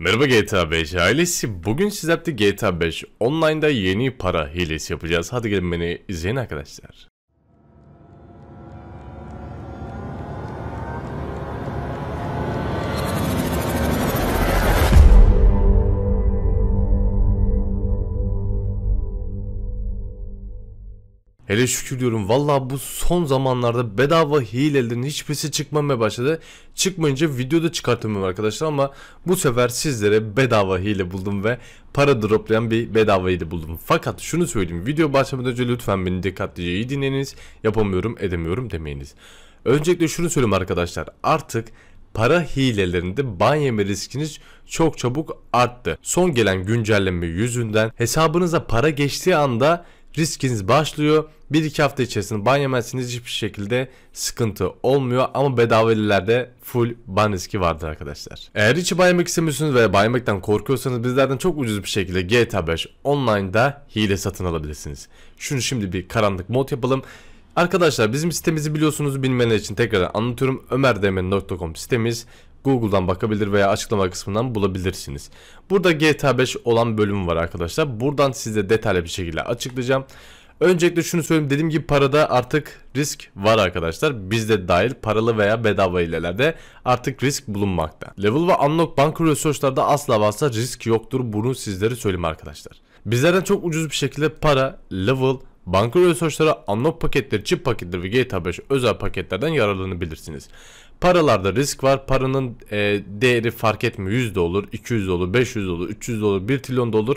Merhaba GTA 5 ailesi. Bugün sizlerle GTA 5 online'da yeni para hilesi yapacağız. Hadi gelin beni izleyin arkadaşlar. Hele şükür diyorum valla bu son zamanlarda bedava hilelerin hiçbirisi çıkmamaya başladı. Çıkmayınca videoda çıkartamıyorum arkadaşlar ama bu sefer sizlere bedava hile buldum ve para droplayan bir bedava hile buldum. Fakat şunu söyleyeyim video başlamadan önce lütfen beni dikkatlice iyi dinleyiniz. Yapamıyorum edemiyorum demeyiniz. Öncelikle şunu söyleyeyim arkadaşlar artık para hilelerinde ban riskiniz çok çabuk arttı. Son gelen güncelleme yüzünden hesabınıza para geçtiği anda riskiniz başlıyor. bir iki hafta içerisinde ban yemezsiniz hiçbir şekilde sıkıntı olmuyor ama bedavelilerde full ban riski vardır arkadaşlar. Eğer hiç ban yemek istemiyorsunuz veya ban yemekten korkuyorsanız bizlerden çok ucuz bir şekilde GTA 5 online'da hile satın alabilirsiniz. Şunu şimdi bir karanlık mod yapalım. Arkadaşlar bizim sitemizi biliyorsunuz bilmeniz için tekrar anlatıyorum. ömerdemir.com sitemiz Google'dan bakabilir veya açıklama kısmından bulabilirsiniz. Burada GTA 5 olan bölüm var arkadaşlar. Buradan size detaylı bir şekilde açıklayacağım. Öncelikle şunu söyleyeyim dediğim gibi parada artık risk var arkadaşlar. Bizde dahil paralı veya bedava ilerlerde artık risk bulunmakta. Level ve Unlock Banka Research'larda asla varsa risk yoktur bunu sizlere söyleyeyim arkadaşlar. Bizlerden çok ucuz bir şekilde para, level, banka research'lara unlock paketleri, chip paketleri ve GTA 5 özel paketlerden yararlanabilirsiniz. Paralarda risk var. Paranın e, değeri fark etmiyor. 100 de olur, 200 de olur, 500 de olur, 300 de olur, 1 trilyon da olur.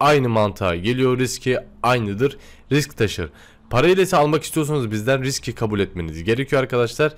Aynı mantığa geliyor riski aynıdır. Risk taşır. Para hilesi almak istiyorsanız bizden riski kabul etmeniz gerekiyor arkadaşlar.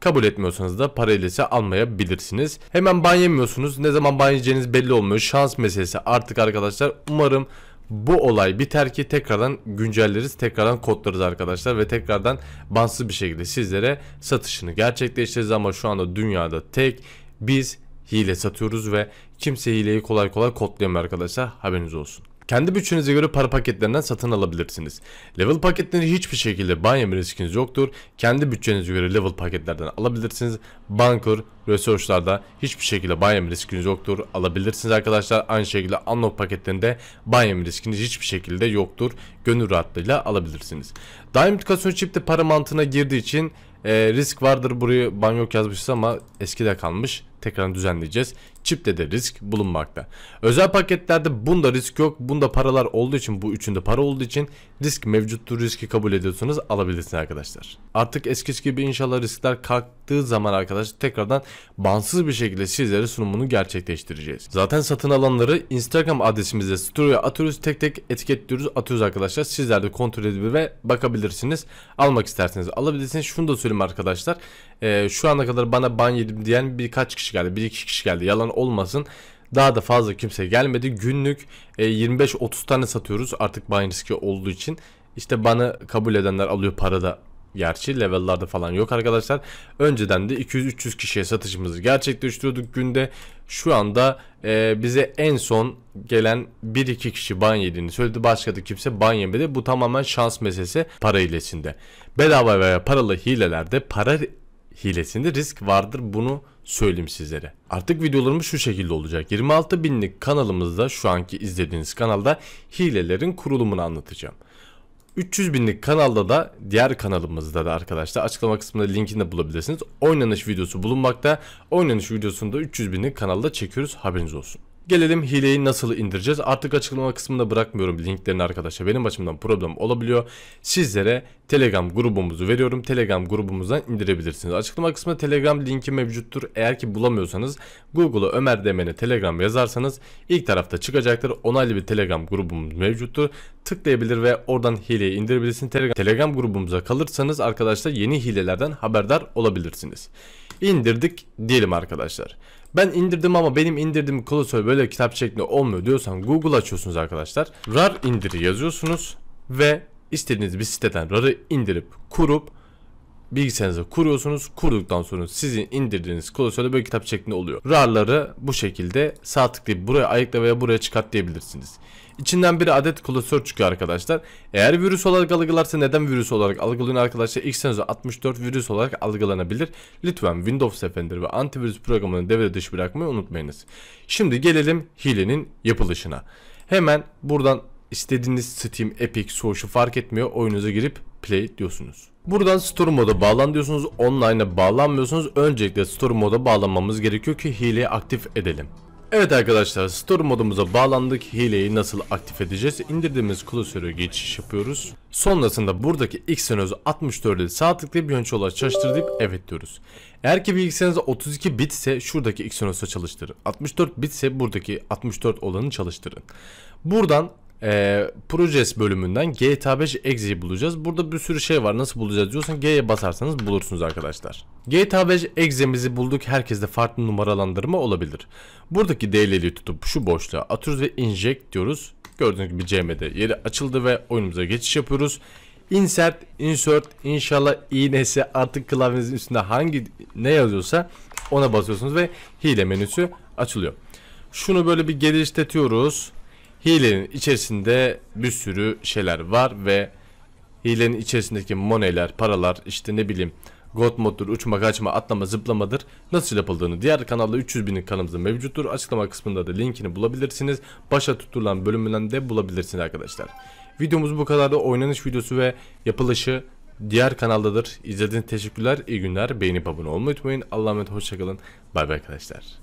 Kabul etmiyorsanız da para hilesi almayabilirsiniz. Hemen ban yemiyorsunuz. Ne zaman ban belli olmuyor. Şans meselesi artık arkadaşlar. Umarım bu olay biter ki tekrardan güncelleriz. Tekrardan kodlarız arkadaşlar ve tekrardan bansız bir şekilde sizlere satışını gerçekleştiririz. Ama şu anda dünyada tek biz hile satıyoruz ve kimse hileyi kolay kolay kodlayamıyor arkadaşlar. Haberiniz olsun. Kendi bütçenize göre para paketlerinden satın alabilirsiniz. Level paketleri hiçbir şekilde ban riskiniz yoktur. Kendi bütçenize göre level paketlerden alabilirsiniz. Bunker, resourcelarda hiçbir şekilde ban riskiniz yoktur. Alabilirsiniz arkadaşlar. Aynı şekilde unlock paketlerinde ban riskiniz hiçbir şekilde yoktur. Gönül rahatlığıyla alabilirsiniz. Diamond Casino Chip'te para mantığına girdiği için e, risk vardır Burayı banyo yok yazmışız ama eskide kalmış tekrar düzenleyeceğiz. Çipte de risk bulunmakta. Özel paketlerde bunda risk yok. Bunda paralar olduğu için bu üçünde para olduğu için risk mevcuttur. Riski kabul ediyorsunuz alabilirsiniz arkadaşlar. Artık eskisi gibi inşallah riskler kalktığı zaman arkadaşlar tekrardan bansız bir şekilde sizlere sunumunu gerçekleştireceğiz. Zaten satın alanları Instagram adresimizde story'e atıyoruz. Tek tek etiketliyoruz atıyoruz arkadaşlar. Sizler de kontrol edip ve bakabilirsiniz. Almak isterseniz alabilirsiniz. Şunu da söyleyeyim arkadaşlar. Ee, şu ana kadar bana ban yedim diyen birkaç kişi kişi geldi, 1-2 kişi geldi. Yalan olmasın. Daha da fazla kimse gelmedi. Günlük 25-30 e, tane satıyoruz artık Binance olduğu için. İşte bana kabul edenler alıyor para da Gerçi level'larda falan yok arkadaşlar. Önceden de 200-300 kişiye satışımızı gerçekleştiriyorduk günde. Şu anda e, bize en son gelen 1-2 kişi ban yediğini söyledi. Başka da kimse ban yemedi. Bu tamamen şans meselesi para hilesinde. Bedava veya paralı hilelerde para hilesinde risk vardır. Bunu söyleyeyim sizlere. Artık videolarımız şu şekilde olacak. 26 binlik kanalımızda şu anki izlediğiniz kanalda hilelerin kurulumunu anlatacağım. 300 binlik kanalda da diğer kanalımızda da arkadaşlar açıklama kısmında linkini de bulabilirsiniz. Oynanış videosu bulunmakta. Oynanış videosunu da 300 binlik kanalda çekiyoruz haberiniz olsun. Gelelim hileyi nasıl indireceğiz. Artık açıklama kısmında bırakmıyorum linklerini arkadaşlar. Benim açımdan problem olabiliyor. Sizlere Telegram grubumuzu veriyorum. Telegram grubumuzdan indirebilirsiniz. Açıklama kısmında Telegram linki mevcuttur. Eğer ki bulamıyorsanız Google'a Ömer demeni Telegram yazarsanız ilk tarafta çıkacaktır. Onaylı bir Telegram grubumuz mevcuttur. Tıklayabilir ve oradan hileyi indirebilirsiniz. Telegram, Telegram grubumuza kalırsanız arkadaşlar yeni hilelerden haberdar olabilirsiniz. İndirdik diyelim arkadaşlar. Ben indirdim ama benim indirdiğim klasör böyle kitap şeklinde olmuyor diyorsan Google açıyorsunuz arkadaşlar. RAR indiri yazıyorsunuz ve istediğiniz bir siteden RAR'ı indirip kurup bilgisayarınıza kuruyorsunuz. Kurduktan sonra sizin indirdiğiniz klasörde böyle kitap şeklinde oluyor. RAR'ları bu şekilde sağ tıklayıp buraya ayıkla veya buraya çıkart diyebilirsiniz. İçinden bir adet klasör çıkıyor arkadaşlar. Eğer virüs olarak algılarsa neden virüs olarak algılanıyor arkadaşlar? X64 virüs olarak algılanabilir. Lütfen Windows Defender ve antivirüs programını devre dışı bırakmayı unutmayınız. Şimdi gelelim hilenin yapılışına. Hemen buradan istediğiniz Steam, Epic, Source'u fark etmiyor. Oyunuza girip play diyorsunuz. Buradan Storm moda bağlan diyorsunuz. Online'a bağlanmıyorsunuz. Öncelikle Storm moda bağlanmamız gerekiyor ki hileyi aktif edelim. Evet arkadaşlar Storm modumuza bağlandık. Hileyi nasıl aktif edeceğiz? İndirdiğimiz klasöre geçiş yapıyoruz. Sonrasında buradaki Xenose 64'e sağ tıklayıp yönetici olarak çalıştır evet diyoruz. Eğer ki bilgisayarınız 32 bit ise şuradaki Xenose'u çalıştırın. 64 bit ise buradaki 64 olanı çalıştırın. Buradan e, Projes bölümünden GTA 5 Exe'yi bulacağız. Burada bir sürü şey var. Nasıl bulacağız diyorsan G'ye basarsanız bulursunuz arkadaşlar. GTA 5 Exe'mizi bulduk. Herkeste farklı numaralandırma olabilir. Buradaki DLL'yi tutup şu boşluğa atıyoruz ve inject diyoruz. Gördüğünüz gibi CMD yeri açıldı ve oyunumuza geçiş yapıyoruz. Insert, insert, inşallah iğnesi artık klavyenizin üstünde hangi ne yazıyorsa ona basıyorsunuz ve hile menüsü açılıyor. Şunu böyle bir geliştiriyoruz hilenin içerisinde bir sürü şeyler var ve hilenin içerisindeki moneler, paralar işte ne bileyim God moddur, uçma, kaçma, atlama, zıplamadır nasıl yapıldığını diğer kanalda 300 binlik kanalımızda mevcuttur. Açıklama kısmında da linkini bulabilirsiniz. Başa tutulan bölümünden de bulabilirsiniz arkadaşlar. Videomuz bu kadar oynanış videosu ve yapılışı diğer kanaldadır. İzlediğiniz teşekkürler, İyi günler. Beğenip abone olmayı unutmayın. Allah'a emanet, hoşçakalın. Bay bay arkadaşlar.